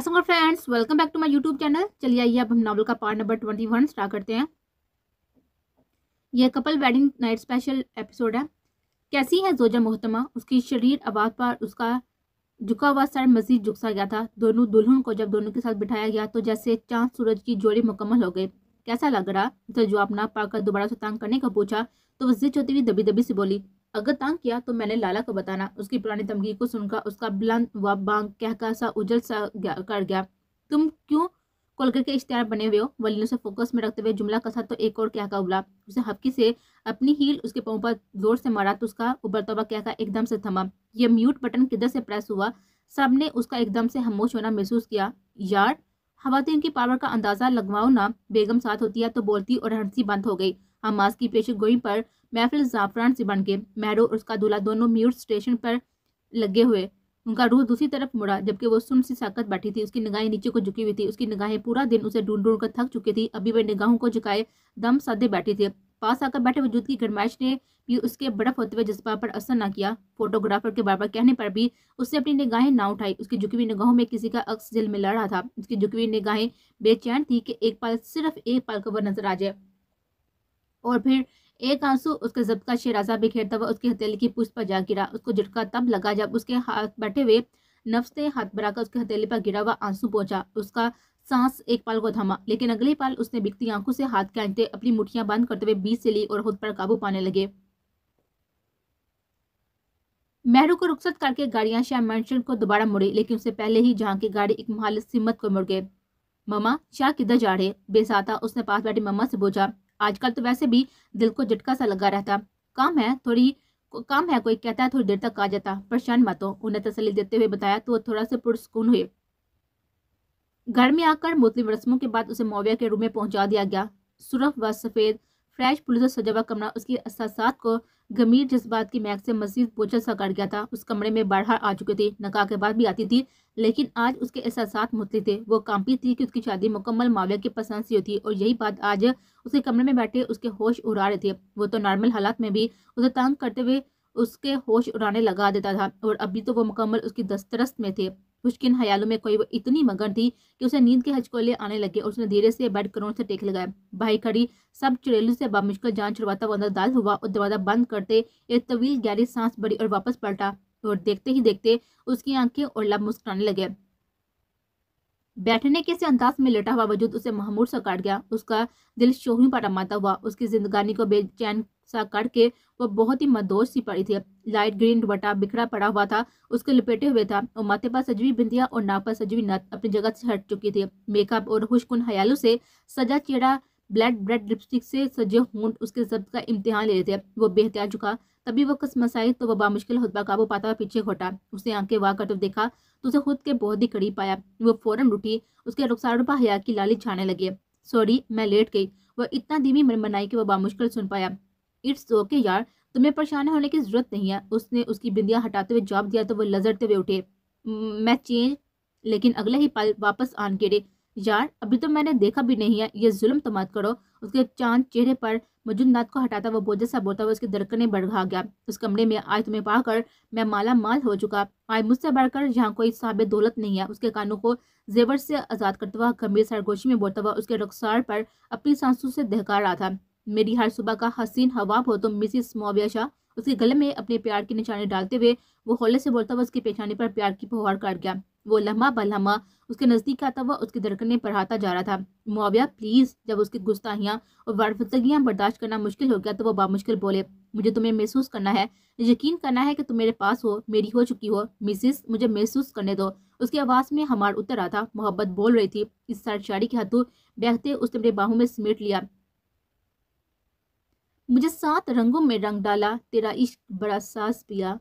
Assam friends welcome back to my YouTube channel चलिए आइए अब हम नॉवल का part number twenty one start करते हैं यह couple wedding night special episode है कैसी है जोजा मोहतमा उसकी शरीर आवाज़ पर उसका झुका हुआ सर मजीद झुकसा गया था दोनों दुल्हन को जब दोनों के साथ बिठाया गया तो जैसे चांद सूरज की जोड़ी मुकम्मल हो गई कैसा लग रहा तो जवाब ना पाकर दोबारा से तंग करने का पूछा तो वह चौथी होती हुई दबी दबी से बोली अगर तंग किया तो मैंने लाला को बताना उसकी पुरानी धमकी को सुनकर उसका बुलंद व बांग कहका सा उजल सा कर गया तुम क्यों कोलकर के इश्तेहार बने हुए हो वलीनों से फोकस में रखते हुए जुमला कसा तो एक और क्या का उबला उसे हबकी से अपनी हील उसके पाँव पर जोर से मारा तो उसका उबरता हुआ क्या का एकदम से थमा यह म्यूट बटन किधर से प्रेस हुआ सबने उसका एकदम से हमोश होना महसूस किया यार खातन तो की पावर का अंदाज़ा लगवाओ ना बेगम साथ होती है तो बोलती और हंसी बंद हो गई हमास की पेशी गोई पर महफिल जाफरान से बन के और उसका दूल्हा दोनों म्यूट स्टेशन पर लगे हुए उनका रूह दूसरी तरफ मुड़ा जबकि वो सुन सी साकत बैठी थी उसकी निगाहें नीचे को झुकी हुई थी उसकी निगाहें पूरा दिन उसे ढूंढ ढूंढ कर थक चुकी थी अभी वे निगाहों को झुकाए दम साधे बैठे थे पास आकर बैठे वजूद की गरमाइश ने भी उसके बड़फ होते हुए जज्बा पर असर ना किया फोटोग्राफर के बार बार कहने पर भी उसने अपनी निगाहें ना उठाई उसकी झुकी हुई निगाहों में किसी का अक्स दिल में लड़ रहा था उसकी झुकी हुई निगाहें बेचैन थी कि एक पल सिर्फ एक पल को वह नजर आ जाए और फिर एक आंसू उसके जब का शिराजा बिखेरता हुआ उसकी हथेली की पुष्ट पर जा गिरा उसको झटका तब लगा जब उसके हाथ बैठे हुए नफ्स ने हाथ बढ़ाकर उसकी हथेली पर गिरा हुआ आंसू पहुंचा उसका सांस एक पाल को थमा लेकिन अगले पाल उसने बिकती आंखों से हाथ खेचते अपनी मुठियां बंद करते हुए बीच से ली और खुद पर काबू पाने लगे मेहरू को रुखसत करके गाड़ियां शाह मैं को दोबारा मुड़ी लेकिन उससे पहले ही जहाँ की गाड़ी एक महाल सिमत को मुड़ गए ममा शाह किधर जा रहे बेसाता उसने पास बैठी मम्मा से पूछा आजकल तो वैसे भी दिल को झटका सा लगा रहता काम है थोड़ी काम है कोई कहता है थोड़ी देर तक आ जाता परेशान मत हो उन्हें तसली देते हुए बताया तो वो थोड़ा सा पुरस्कून हुए घर में आकर मुस्लिम रस्मों के बाद उसे मोविया के रूम में पहुंचा दिया गया सुरफ व सफ़ेद फ्रेश पुलिस सजा कमरा उसकी साथ को गंभीर जज्बात की मैक से मजीद बोझल सा कर गया था उस कमरे में बाढ़ आ चुके थे नका के बाद भी आती थी लेकिन आज उसके एहसास मुतले थे वो कांपी थी कि उसकी शादी मुकम्मल मामले के पसंद से होती और यही बात आज उसके कमरे में बैठे उसके होश उड़ा रहे थे वो तो नॉर्मल हालात में भी उसे तंग करते हुए उसके होश उड़ाने लगा देता था और अभी तो वो मुकम्मल उसकी दस्तरस्त में थे पुष्किन हयालों में कोई वो इतनी मगन थी कि उसे नींद के हचकोले आने लगे और उसने धीरे से बेड करोड़ से टेक लगाया भाई खड़ी सब चुड़ेलू से बामुश्किल जान छुड़वाता वो अंदर दाल हुआ और दरवाजा बंद करते एक तवील गहरी सांस बड़ी और वापस पलटा और देखते ही देखते उसकी आंखें और लब मुस्कुराने लगे बैठने के से अंदाज में लेटा हुआ वजूद उसे महमूद सा काट गया उसका दिल शोहरी पर माता हुआ उसकी जिंदगानी को बेचैन सा करके वो बहुत ही मदोश सी पड़ी थी लाइट ग्रीन दुपट्टा बिखरा पड़ा हुआ था उसके लपेटे हुए था और माथे पर सजवी बिंदिया और नाक पर सजवी नथ अपनी जगह से हट चुकी थी मेकअप और खुशकुन हयालू से सजा चेहरा ब्लैक ब्रेड लिपस्टिक से सजे होंठ उसके जब्त का इम्तिहान ले रहे थे वो बेहतिया चुका तभी वो कसमस आई तो वह बामुश्किल खुद पर काबू पाता हुआ पीछे घोटा उसने आंखें वाह करते देखा तो उसे खुद के बहुत ही करीब पाया वो फौरन उठी उसके रुखसारों पर हया की लाली छाने लगी सॉरी मैं लेट गई वह इतना धीमी मन बनाई कि वह बामुश्किल सुन पाया इट्स तो ओके यार तुम्हें परेशान होने की जरूरत नहीं है उसने उसकी बिंदियाँ हटाते हुए जवाब दिया तो वो लजरते हुए उठे मैं चेंज लेकिन अगले ही पल वापस आन के यार अभी तो मैंने देखा भी नहीं है ये जुल्म तो मत करो उसके चांद चेहरे पर नाथ को हटाता हुआ बोझ सा बोलता हुआ उसकी दरकने बढ़ा गया उस कमरे में आज तुम्हें पाकर मैं माला माल हो चुका आज मुझसे बढ़कर यहाँ कोई साबित दौलत नहीं है उसके कानों को जेवर से आज़ाद करता हुआ गंभीर सरगोशी में बोलता हुआ उसके रखसार पर अपनी सांसों से दहका रहा था मेरी हर सुबह का हसीन हवाब हो तो मिसिस मोबिया शाह उसके गले में अपने प्यार की निशानी डालते हुए वो हौले से बोलता हुआ उसके पेशानी पर प्यार की फुहार कर गया वो लम्हा बल्हा उसके नज़दीक आता हुआ उसकी धड़कने पढ़ाता जा रहा था मुआविया प्लीज़ जब उसकी गुस्ताहियाँ और वारफतगियाँ बर्दाश्त करना मुश्किल हो गया तो वो बामुश्किल बोले मुझे तुम्हें महसूस करना है यकीन करना है कि तुम मेरे पास हो मेरी हो चुकी हो मिसिस मुझे महसूस करने दो उसकी आवाज़ में हमार उतर रहा था मोहब्बत बोल रही थी इस सरशारी के हाथों बैठते उसने मेरे बाहू में समेट लिया मुझे सात रंगों में रंग डाला तेरा इश्क बड़ा सास पिया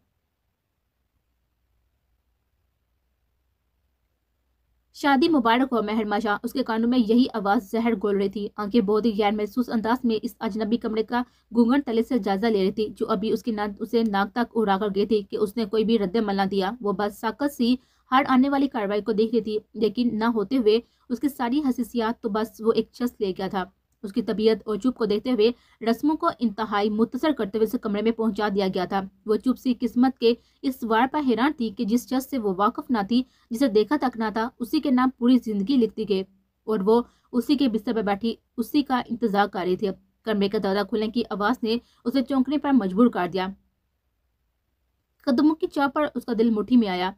शादी मुबारक हो मेहर माशा उसके कानों में यही आवाज़ जहर गोल रही थी आंखें बहुत ही गैर महसूस अंदाज में इस अजनबी कमरे का घूंघन तले से जायजा ले रही थी जो अभी उसकी ना उसे नाक तक उड़ा कर गई थी कि उसने कोई भी रद्द मल ना दिया वो बस साकत सी हर आने वाली कार्रवाई को देख रही थी लेकिन ना होते हुए उसकी सारी हसीसियात तो बस वो एक शख्स ले गया था उसकी तबीयत और चुप को देखते हुए रस्मों को इंतहाई मुतसर करते हुए उसे कमरे में पहुंचा दिया गया था वो चुप सी किस्मत के इस वार पर हैरान थी कि जिस शख्स से वो वाकफ ना थी जिसे देखा तक ना था उसी के नाम पूरी जिंदगी लिखती गई और वो उसी के बिस्तर पर बैठी उसी का इंतजार कर रही थी कमरे का दरवाजा खुलने की आवाज़ ने उसे चौंकने पर मजबूर कर दिया कदमों की चाप पर उसका दिल मुट्ठी में आया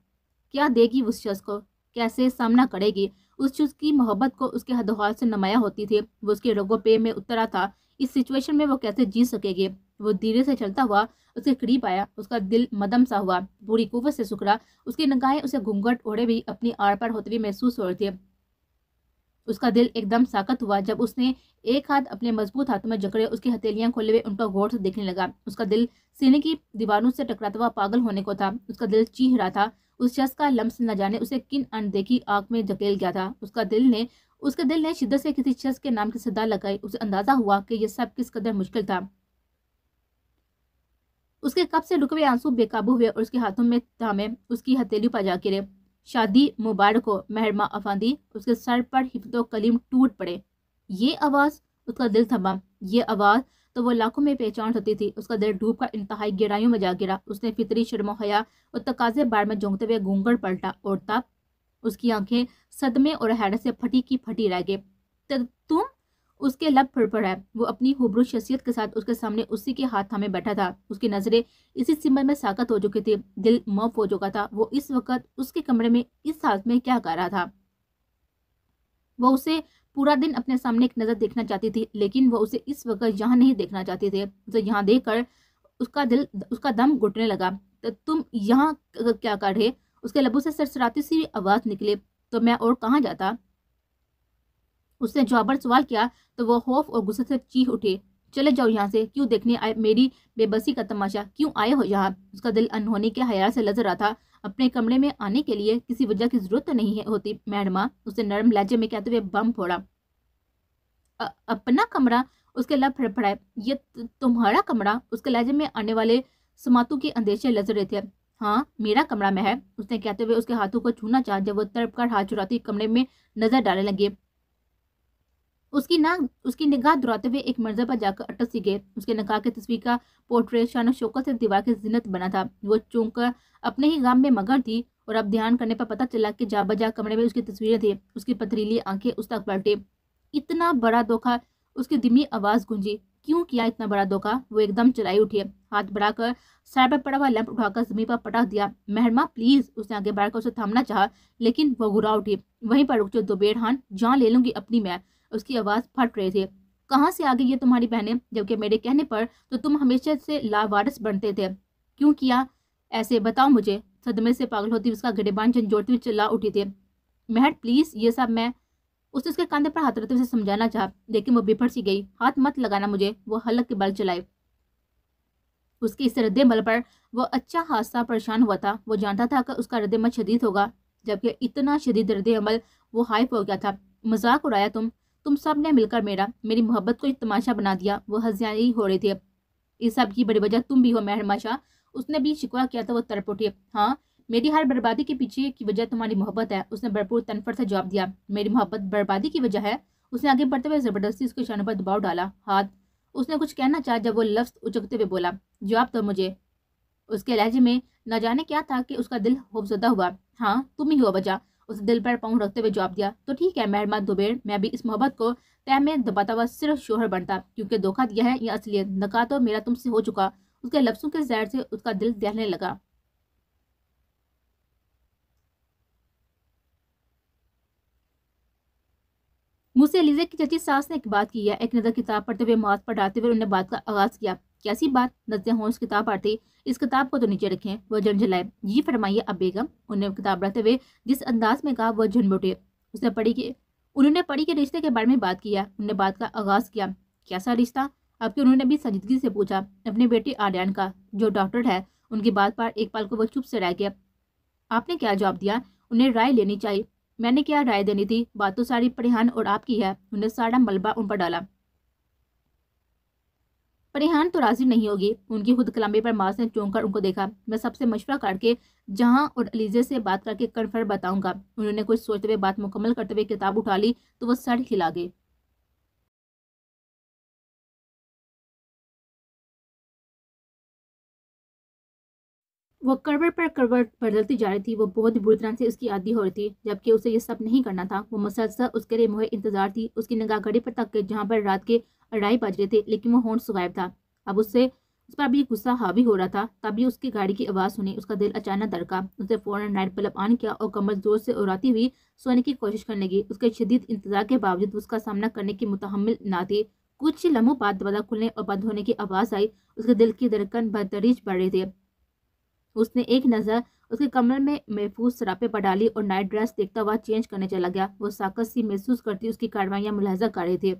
क्या देगी उस शख्स को कैसे सामना करेगी उस चीज़ की मोहब्बत को उसके हदोहाल से नमाया होती थी वो उसके रगों पे में उतरा था इस सिचुएशन में वो कैसे जी सकेगी वो धीरे से चलता हुआ उसके करीब आया उसका दिल मदम सा हुआ पूरी कुवत से सुखड़ा उसकी नगाहें उसे घूंघट ओढ़े भी अपनी आड़ पर होते हुए महसूस हो रही थी उसका दिल एकदम साकत हुआ जब उसने एक हाथ अपने मजबूत हाथों में जकड़े उसकी हथेलियां खोले हुए उनका गौर से देखने लगा उसका दिल सीने की दीवारों से टकराता हुआ पागल होने को था उसका दिल चीह रहा था उस शख्स का लम्स न जाने उसे किन अनदेखी आग में धकेल गया था उसका दिल ने उसके दिल ने शिद्दत से किसी शख्स के नाम की सदा लगाई उसे अंदाजा हुआ कि यह सब किस कदर मुश्किल था उसके कब से रुके हुए आंसू बेकाबू हुए और उसके हाथों में थामे उसकी हथेली पर जा गिरे शादी मुबारक हो महरमा अफांदी उसके सर पर हिफ्तो कलीम टूट पड़े ये आवाज़ उसका दिल थमा ये आवाज़ तो वो लाखों में पहचान होती थी उसका दिल डूब का इंतहाई गहराइयों में जा गिरा उसने फितरी शर्मोहया और तकाजे बार में झोंकते हुए घूंगड़ पलटा और तब उसकी आंखें सदमे और हैरत से फटी की फटी रह गई तुम उसके लब है वो अपनी हुबरू शख्सियत के साथ उसके सामने उसी के हाथ थामे बैठा था उसकी नज़रें इसी सिमर में साकत हो चुकी थी दिल मौफ हो चुका था वो इस वक्त उसके कमरे में इस हाथ में क्या कर रहा था वो उसे पूरा दिन अपने सामने एक नज़र देखना चाहती थी लेकिन वह उसे इस वक्त यहाँ नहीं देखना चाहती थी उसे यहाँ देख उसका दिल उसका दम घुटने लगा तो तुम यहाँ क्या कर रहे उसके लबू से सरसराती सी आवाज़ निकले तो मैं और कहाँ जाता उसने जवाबर सवाल किया तो वह खौफ और गुस्से से चीख उठे चले जाओ यहाँ से क्यों देखने आए मेरी बेबसी का तमाशा क्यों आए हो यहाँ उसका दिल अनहोनी के हया से लज रहा था अपने कमरे में आने के लिए किसी वजह की जरूरत नहीं नहीं होती मैडमा उसे नरम लहजे में कहते हुए बम फोड़ा अपना कमरा उसके लब फड़फड़ाए ये तुम्हारा कमरा उसके लहजे में आने वाले समातु के अंदेशे लज रहे थे हाँ मेरा कमरा में है उसने कहते हुए उसके हाथों को छूना चाह जब वो तड़प कर हाथ चुराती कमरे में नजर डालने लगी उसकी ना उसकी निगाह दुराते हुए एक मर्जा पर जाकर अटक सी गए उसके नकाह की तस्वीर का पोर्ट्रेट शान शोकत से दीवार की जिनत बना था वो चौंक कर अपने ही गांव में मगर थी और अब ध्यान करने पर पता चला कि जा बजा कमरे में उसकी तस्वीरें थी उसकी पथरीली आंखें उस तक पलटे इतना बड़ा धोखा उसकी धीमी आवाज़ गूंजी क्यों किया इतना बड़ा धोखा वो एकदम चलाई उठी हाथ बढ़ाकर सर पर पड़ा हुआ लैंप उठाकर जमीन पर पटक दिया मेहरमा प्लीज उसने आगे बढ़कर उसे थामना चाहा लेकिन वह घुरा उठी वहीं पर रुक जो दोबेड़ हान जान ले लूंगी अपनी मैं उसकी आवाज़ फट रहे थे कहाँ से आ गई ये तुम्हारी बहनें जबकि मेरे कहने पर तो तुम हमेशा से लावारस बनते थे क्यों किया ऐसे बताओ मुझे सदमे से पागल होती उसका गरीबान झंझोड़ते हुए चिल्ला उठी थी मेहट प्लीज़ ये सब मैं उसने उसके कंधे पर हाथ रखते उसे समझाना चाहा लेकिन वो बिफर सी गई हाथ मत लगाना मुझे वो हलक के बल चलाए उसके इस रद्द बल पर वो अच्छा हादसा परेशान हुआ था वो जानता था कि उसका रद्द मत शदीद होगा जबकि इतना शदीद रद्द अमल वो हाइप हो गया था मजाक उड़ाया तुम तुम सब ने मिलकर मेरा मेरी मोहब्बत को एक तमाशा बना दिया वो हंसियाई हो रहे थे इस सब की बड़ी वजह तुम भी हो महरमा उसने भी शिकवा किया था वो तरप उठे हाँ मेरी हर बर्बादी के पीछे की वजह तुम्हारी मोहब्बत है उसने भरपूर तनफर से जवाब दिया मेरी मोहब्बत बर्बादी की वजह है उसने आगे बढ़ते हुए जबरदस्ती उसके शानों पर दबाव डाला हाथ उसने कुछ कहना चाहा जब वो लफ्ज़ उचकते हुए बोला जवाब तो मुझे उसके लहजे में न जाने क्या था कि उसका दिल खौफजदा हुआ हाँ तुम ही हो बजा उस दिल पर पाँव रखते हुए जवाब दिया तो ठीक है मेहरमा दुबेर मैं भी इस मोहब्बत को तय में दबाता हुआ सिर्फ शोहर बनता क्योंकि धोखा दिया है या असलियत नका तो मेरा तुमसे हो चुका उसके लफ्सों के जहर से उसका दिल दहलने लगा मुझसे एलिजे की चची सास ने एक बात की है एक नज़र किताब पढ़ते हुए मौत पर डालते हुए उन्होंने बात का आगाज़ किया कैसी बात नजर हों इस किताब पर थी इस किताब को तो नीचे रखें वह झंझलाए ये फरमाइए अब बेगम उन्हें किताब रखते हुए जिस अंदाज में कहा वह झुनमुटे उसने पढ़ी के उन्होंने पढ़ी के रिश्ते के बारे में बात किया उन्होंने बात का आगाज किया कैसा रिश्ता अब उन्होंने भी संजीदगी से पूछा अपने बेटे आर्यन का जो डॉक्टर है उनकी बात पर एक पल को वह चुप से रह गया आपने क्या जवाब दिया उन्हें राय लेनी चाहिए मैंने क्या राय देनी थी बात तो सारी परिहान और आपकी है उन्हें सारा मलबा उन पर डाला पर रेहान तो राजी नहीं होगी उनकी खुद कलामी पर मास ने चौंक उनको देखा मैं सबसे मशवरा करके जहाँ और अलीजे से बात करके कन्फर्म बताऊंगा उन्होंने कुछ सोचते हुए बात मुकम्मल करते हुए किताब उठा ली तो वह सर हिला गए वह करवट पर करवट बदलती जा रही थी वो बहुत ही बुरी तरह से उसकी आदि हो रही थी जबकि उसे यह सब नहीं करना था वो मुसलसल उसके लिए मुहे इंतजार थी उसकी निगाह घड़ी पर तक जहाँ पर रात के अढ़ाई बज रहे थे लेकिन वो होंड सुगायब था अब उससे उस पर अभी गुस्सा हावी हो रहा था तभी उसकी गाड़ी की आवाज़ सुनी उसका दिल अचानक दड़का उसने फ़ौरन नाइट बल्ब ऑन किया और कमर जोर से उड़ाती हुई सोने की कोशिश करने लगी उसके शदीद इंतजार के बावजूद उसका सामना करने की मुतहमल ना थी कुछ लम्हों बाद दरवाज़ा खुलने और बंद होने की आवाज़ आई उसके दिल की धड़कन बदतरीज बढ़ रही थी उसने एक नज़र उसके कमर में महफूज सरापे पर डाली और नाइट ड्रेस देखता हुआ चेंज करने चला गया वो साकत सी महसूस करती उसकी कार्रवाइयाँ मुलाजा कर रहे थे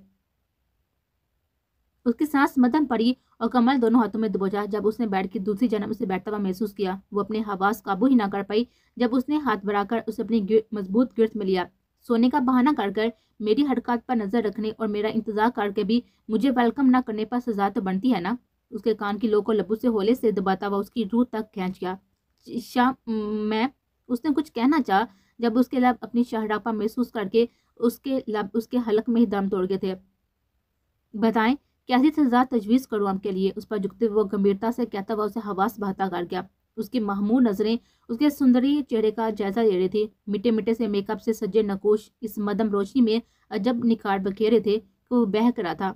उसकी सांस मदन पड़ी और कमल दोनों हाथों में दबोचा जब उसने बेड की दूसरी जन्म उसे बैठता हुआ महसूस किया वो अपने हवास काबू ही ना कर पाई जब उसने हाथ बढ़ाकर उसे अपनी गिर, मजबूत गिरफ्त में लिया सोने का बहाना कर कर मेरी हरकत पर नजर रखने और मेरा इंतजार करके भी मुझे वेलकम ना करने पर सजा तो बनती है ना उसके कान की लो को लबू से होले से दबाता हुआ उसकी रूह तक खींच गया शाह मैं उसने कुछ कहना चाह जब उसके लब अपनी शहरापा महसूस करके उसके लब उसके हलक में ही दम तोड़ गए थे बताएं कैसी सजा तजवीज़ करूँ आपके लिए उस पर झुकते हुए गंभीरता से कहता हुआ उसे हवास बहता कर गया उसकी महमूद नज़रें उसके सुंदरी चेहरे का जायजा ले रही थी मिट्टे मिट्टे से मेकअप से सजे नकोश इस मदम रोशनी में अजब निखार बखेरे थे कि वो बह करा था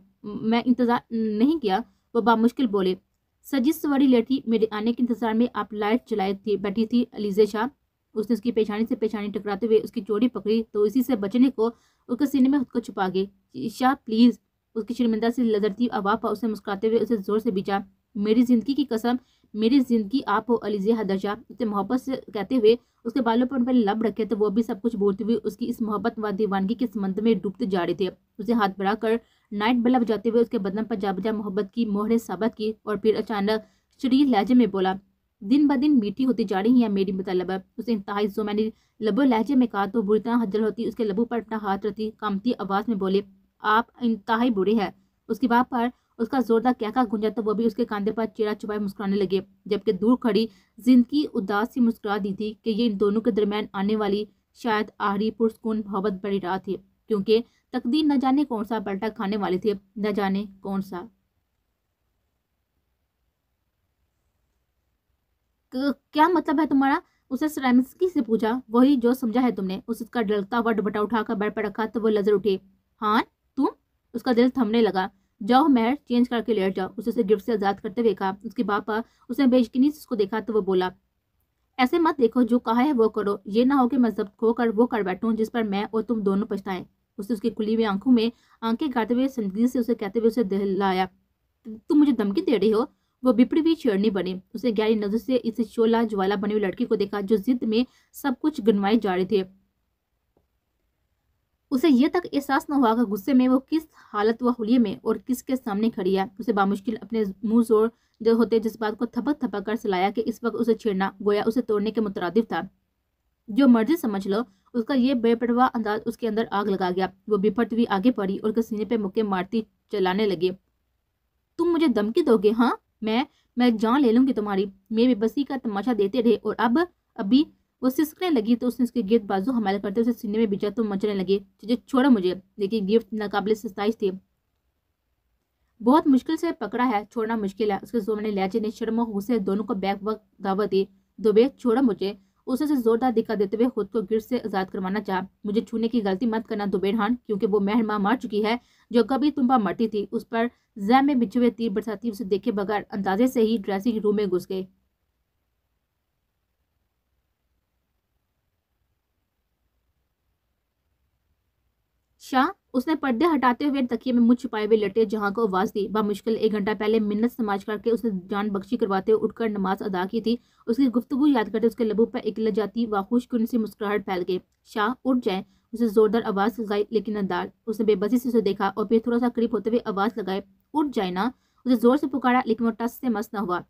मैं इंतज़ार नहीं किया वो बामुश्किल बोले सजिश वाली लड़की मेरे आने के इंतजार में आप लाइट चलाए थी बैठी थी अलीजे शाह उसने उसकी पेशानी से पेशानी टकराते हुए उसकी चोरी पकड़ी तो इसी से बचने को उसके सीने में खुद को छुपा गए शाह प्लीज़ उसकी शर्मिंदा से लदरती आवाज़ उसे मुस्कुराते हुए उसे ज़ोर से बीचा मेरी ज़िंदगी की कसम मेरी ज़िंदगी आप हो अलीजे हदरशाह उसे मोहब्बत से कहते हुए उसके बालों पर पहले लब रखे तो वो भी सब कुछ बोलते हुए उसकी इस मोहब्बत व दीवानगी के संबंध में डूबते जा रहे थे उसे हाथ बढ़ाकर नाइट बल्ब जाते हुए उसके बदन पर जाबजा मोहब्बत की मोहरे साबत की और फिर अचानक शरीर लहजे में बोला दिन ब दिन मीठी होती जा रही है मेरी मतलब उसे इंतहाई जो मैंने लबो लहजे में कहा तो बुरी तरह हजल होती उसके लबू पर अपना हाथ रहती कामती आवाज़ में बोले आप इंतहाई बुरे हैं उसके बाप पर उसका जोरदार कहका गुंजा तो वो भी उसके कांधे पर चेहरा छुपाए मुस्कुराने लगे जबकि दूर खड़ी जिंदगी उदास सी मुस्कुरा दी थी कि ये इन दोनों के दरमियान आने वाली शायद आहरी पुरस्कून मोहब्बत बड़ी रहा थी क्योंकि तकदीर न जाने कौन सा पलटा खाने वाली थी न जाने कौन सा क्या मतलब है तुम्हारा उसे स्रेमस्की से पूछा वही जो समझा है तुमने उसका डलता हुआ डबटा उठाकर बेड पर रखा तो वो नजर उठी हाँ तुम उसका दिल थमने लगा जाओ महर चेंज करके लेट जाओ उसे उसे गिफ्ट से आज़ाद करते हुए कहा उसके पापा उसने बेचकिनी से उसको देखा तो वो बोला ऐसे मत देखो जो कहा है वो करो ये ना हो कि मैं जब्त खोकर वो कर बैठूं जिस पर मैं और तुम दोनों पछताएं उसने उसकी खुली हुई आंखों में आंखें गाते हुए संजीदगी से उसे कहते हुए उसे दहलाया तुम मुझे धमकी दे रही हो वो बिपड़ी हुई शेरनी बने उसे गहरी नजर से इस चोला ज्वाला बनी हुई लड़की को देखा जो जिद में सब कुछ गुनवाए जा रहे थे उसे यह तक एहसास न हुआ कि गुस्से में वो किस हालत व हुलिये में और किसके सामने खड़ी है उसे बामुश्किल अपने मुंह जोर जो होते जिस बात को थपक थपक कर सलाया कि इस वक्त उसे छेड़ना गोया उसे तोड़ने के मुतरद था जो मर्जी समझ लो उसका ये बेपरवाह अंदाज उसके अंदर आग लगा गया वो बिफट हुई आगे पड़ी और उसके सीने पे मुक्के मारती चलाने लगी तुम मुझे धमकी दोगे हाँ मैं मैं जान ले लूंगी तुम्हारी मेरे बसी का तमाशा देते रहे और अब अभी वो सिसकने लगी तो उसने उसके गिरद बाजू हमारे करते उसे सीने में बिछा तो मचने लगे छोड़ो मुझे लेकिन गिफ्ट नाकाबले सताइश थे बहुत मुश्किल से पकड़ा है छोड़ना मुश्किल है उसके जोर ने लहजे ने शर्मा गुस्से दोनों को बैक वक्त दावत दी दोबे छोड़ो मुझे उसे से जोरदार दिक्कत देते हुए खुद को गिर से आजाद करवाना चाह मुझे छूने की गलती मत करना दुबेरहान क्योंकि वो मेहरमा मर चुकी है जो कभी तुम पर मरती थी उस पर जैम में बिछे हुए तीर बरसाती उसे देखे बगैर अंदाजे से ही ड्रेसिंग रूम में घुस गए शाह उसने पर्दे हटाते हुए तकिए में मुंह छुपाए हुए लटे जहां को आवाज़ दी बामुश्किल एक घंटा पहले मिन्नत समाज करके उसने जान बख्शी करवाते हुए उठकर नमाज अदा की थी उसकी गुफ्तु याद करते उसके लबू पर एक लजाती वाखुश की उनसी मुस्कुराहट फैल गई शाह उठ जाए उसे जोरदार आवाज़ लगाई लेकिन अंदाज उसने बेबसी से उसे देखा और फिर थोड़ा सा करीब होते हुए आवाज़ लगाए उठ जाए ना उसे जोर से पुकारा लेकिन वो टस से मस न हुआ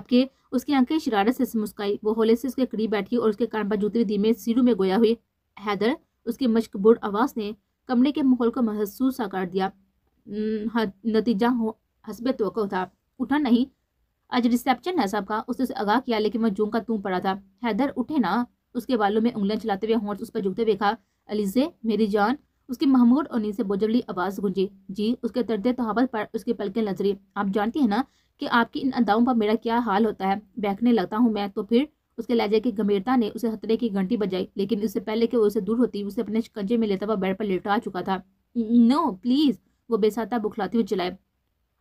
आपके उसकी आंखें शरारत से मुस्काई वो होले से उसके करीब बैठी और उसके कान पर जूते धीमे सिरू में गोया हुई हैदर उसकी मशकबूर आवाज़ ने कमरे के माहौल को महसूस सा कर दिया हम्म, नतीजा हो हसब तो था उठा नहीं आज रिसेप्शन है सबका उसने उसे आगाह किया लेकिन वह जूम का तू पड़ा था हैदर उठे ना उसके बालों में उंगलियां चलाते हुए हॉर्स उस पर झुकते हुए कहा अलीजे मेरी जान उसकी महमूद और नीचे बोझली आवाज़ गूंजी जी उसके तरते तहावत पर उसकी पलकें लजरी आप जानती हैं ना कि आपकी इन अदाओं पर मेरा क्या हाल होता है बैठने लगता हूँ मैं तो फिर उसके लहजे की गंभीरता ने उसे खतरे की घंटी बजाई लेकिन उससे पहले कि वो उसे दूर होती उसे अपने कंजे में लेता हुआ बेड पर लेटा चुका था नो प्लीज़ वो बेसाता बुखलाती हुई चलाए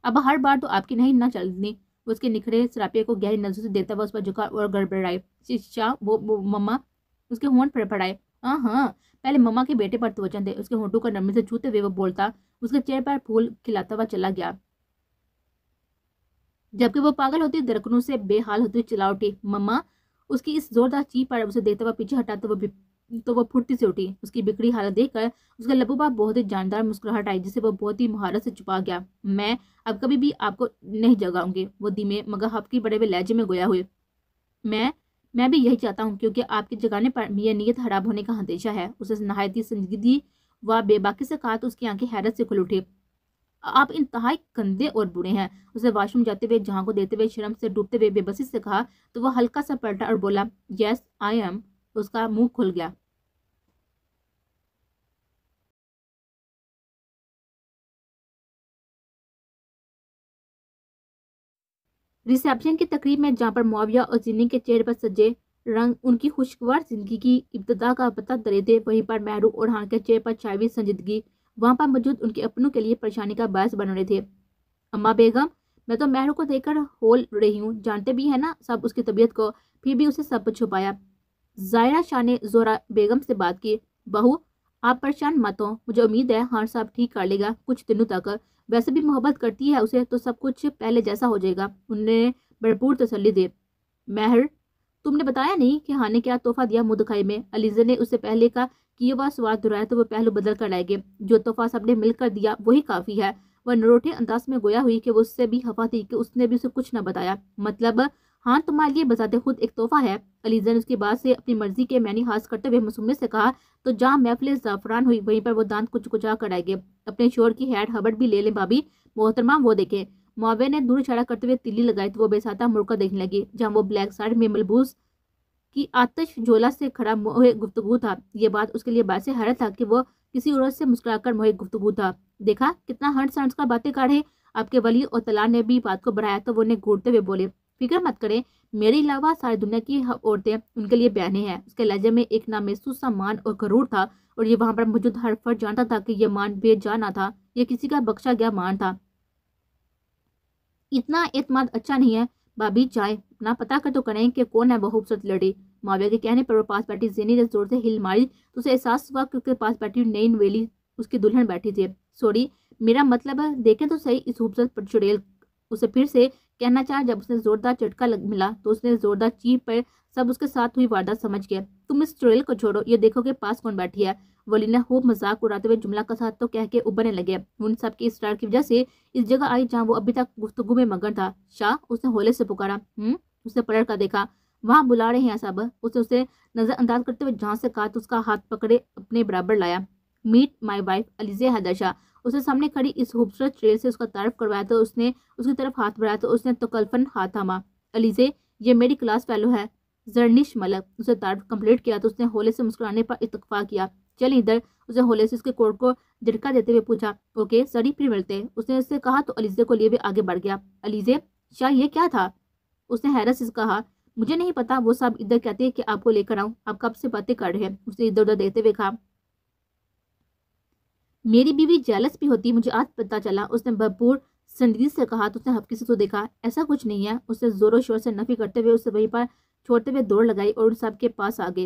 अब हर बार तो आपकी नहीं ना चलनी उसके निखरे सरापे को गहरी नजर से देता हुआ उस पर झुका और गड़बड़ाए शिक्षा वो, वो मम्मा उसके होंठ पर फड़फड़ाए हाँ हाँ पहले मम्मा के बेटे पर त्वचन थे उसके होंठों को नरमी से छूते हुए वो बोलता उसके चेहरे पर फूल खिलाता हुआ चला गया जबकि वो पागल होती दरकनों से बेहाल होती चिल्ला उठी मम्मा उसकी इस जोरदार चीप पर उसे देखते हुए पीछे हटा तो वह तो वह फुर्ती से उठी उसकी बिगड़ी हालत देखकर उसका लबूबा बहुत ही जानदार मुस्कुराहट आई जिसे वह बहुत ही महारत से छुपा गया मैं अब कभी भी आपको नहीं जगाऊंगी वो धीमे मगर हफ्की बड़े हुए लहजे में गोया हुए मैं मैं भी यही चाहता हूँ क्योंकि आपके जगाने पर यह नीयत खराब होने का अंदेशा है उसे नहायती संजीदगी व बेबाकी से कहा तो उसकी आंखें हैरत से खुल उठी आप इंतहा गंदे और बुरे हैं उसे वॉशरूम जाते हुए जहां को देते हुए शर्म से डूबते हुए बेबसी से कहा तो वह हल्का सा पलटा और बोला यस आई एम उसका मुंह खुल गया रिसेप्शन की तकरीब में जहाँ पर मुआविया और जिन्नी के चेहरे पर सजे रंग उनकी खुशगवार जिंदगी की इब्तदा का पता दरे थे वहीं पर महरू और हान के चेहरे पर शायवी संजीदगी वहां पर मौजूद उनके अपनों के लिए परेशानी का बायस बन रहे थे अम्मा बेगम मैं तो महरू को देखकर होल रही हूँ जानते भी है ना सब उसकी तबीयत को फिर भी उसे सब कुछ छुपाया जायरा शाह ने जोरा बेगम से बात की बहू आप परेशान मत हो मुझे उम्मीद है हार साहब ठीक कर लेगा कुछ दिनों तक वैसे भी मोहब्बत करती है उसे तो सब कुछ पहले जैसा हो जाएगा उनने भरपूर तसली दी मेहर तुमने बताया नहीं कि हाने क्या तोहफा दिया मुदखाई में अलीजा ने उससे पहले का किए वह स्वाद दुराए तो वह पहलू बदल कर लाएंगे जो तोहफा सबने मिलकर दिया वही काफ़ी है वह नरोठे अंदाज में गोया हुई कि वो उससे भी हफा थी कि उसने भी उसे कुछ न बताया मतलब हाँ तुम्हारे लिए बजाते खुद एक तोहफा है अलीजा ने उसकी बात से अपनी मर्जी के मैनी हास करते हुए मसूमे से कहा तो जहाँ महफिल जाफरान हुई वहीं पर वो दांत कुछ कुचा गए अपने शोर की हैड हबड़ भी ले लें भाभी मोहतरमा वो देखें मुआवे ने दूर इशारा करते हुए तिल्ली लगाई तो वो बेसाता मुड़कर देखने लगी जहाँ वो ब्लैक साइड में मलबूस कि आतश झोला से खड़ा मोहे गुफ्तगु था ये बात उसके लिए बात से हैरत था कि वह किसी औरत से मुस्कुराकर मोहे गुफ्तगु था देखा कितना हंस हंस का बातें काढ़े आपके वली और तला ने भी बात को बढ़ाया तो वो उन्हें घूरते हुए बोले फिक्र मत करें मेरे अलावा सारी दुनिया की औरतें उनके लिए बयाने हैं उसके लहजे में एक नामहसूस सा मान और गरूर था और ये वहाँ पर मौजूद हर फर्ज जानता था कि यह मान बेजाना था यह किसी का बख्शा गया मान था इतना एतमाद अच्छा नहीं है भाभी चाय ना पता कर तो करें कि कौन है बहूबसूरत लड़ी माविया के कहने पर वो पास बैठी जेनी ने जोर से हिल मारी तो उसे एहसास हुआ कि उसके पास बैठी नई नवेली उसकी दुल्हन बैठी थी सॉरी मेरा मतलब है देखें तो सही इस खूबसूरत चुड़ैल उसे फिर से कहना चाहा जब उसने जोरदार लग मिला तो उसने जोरदार चीप पर सब उसके साथ हुई वारदात समझ गया तुम इस चुड़ैल को छोड़ो ये देखो कि पास कौन बैठी है वलीना खूब मजाक उड़ाते हुए जुमला का साथ तो कह के उबरने लगे उन सब की स्टार की वजह से इस जगह आई जहाँ वो अभी तक गुफ्तगु में मगन था शाह उसने होले से पुकारा हम्म उसने पलट कर देखा वहाँ बुला रहे हैं सब उसे उसे नजरअंदाज करते हुए जहाँ से कहा तो उसका हाथ पकड़े अपने बराबर लाया meet my wife Alizeh Haider Shah उसके सामने खड़ी इस खूबसूरत ट्रेल से उसका तारफ करवाया तो उसने उसकी तरफ हाथ बढ़ाया तो उसने तकल्फन तो हाथ थामा अलीजे ये मेरी क्लास फेलो है जर्निश मलक उसे तारफ कंप्लीट किया तो उसने होले से मुस्कुराने पर इतफा किया चल इधर उसने होले से उसके कोर्ट को झटका देते हुए पूछा ओके सड़ी फिर मिलते उसने उससे कहा तो अलीजे को लिए भी आगे बढ़ गया अलीजे शाह ये क्या था उसने हैरत से कहा मुझे नहीं पता वो साहब इधर कहते हैं कि आपको लेकर आऊँ आप कब से बातें कर रहे हैं उसने इधर उधर देखते हुए कहा मेरी बीवी जेलस भी होती मुझे आज पता चला उसने भरपूर संजीद से कहा तो उसने हफ्के से तो देखा ऐसा कुछ नहीं है उसने जोरों शोर से नफी करते हुए उसे वहीं पर छोड़ते हुए दौड़ लगाई और उन साहब के पास आ गए